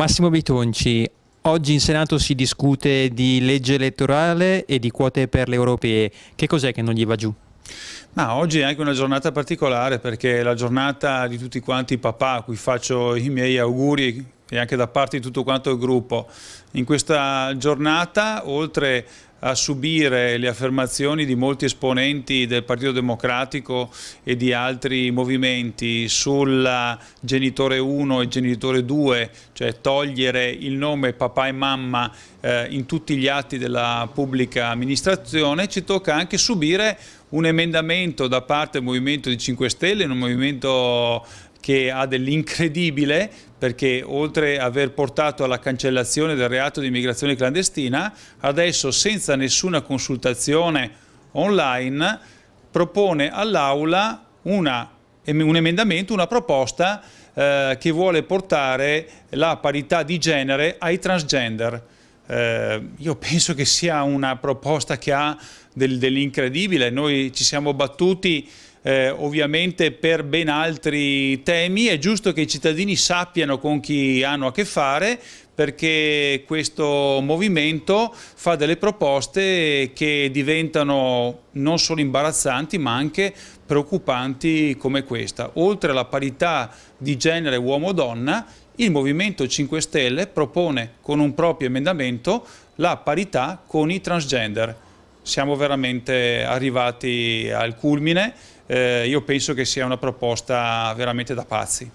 Massimo Bitonci, oggi in Senato si discute di legge elettorale e di quote per le europee. Che cos'è che non gli va giù? Ma oggi è anche una giornata particolare perché è la giornata di tutti quanti i papà a cui faccio i miei auguri e anche da parte di tutto quanto il gruppo. In questa giornata, oltre a subire le affermazioni di molti esponenti del Partito Democratico e di altri movimenti sul genitore 1 e genitore 2, cioè togliere il nome papà e mamma eh, in tutti gli atti della pubblica amministrazione, ci tocca anche subire un emendamento da parte del Movimento di 5 Stelle, un movimento che ha dell'incredibile perché oltre ad aver portato alla cancellazione del reato di immigrazione clandestina, adesso senza nessuna consultazione online propone all'Aula un emendamento, una proposta eh, che vuole portare la parità di genere ai transgender. Eh, io penso che sia una proposta che ha del, dell'incredibile, noi ci siamo battuti eh, ovviamente per ben altri temi, è giusto che i cittadini sappiano con chi hanno a che fare perché questo movimento fa delle proposte che diventano non solo imbarazzanti ma anche preoccupanti come questa. Oltre alla parità di genere uomo-donna, il Movimento 5 Stelle propone con un proprio emendamento la parità con i transgender siamo veramente arrivati al culmine, eh, io penso che sia una proposta veramente da pazzi.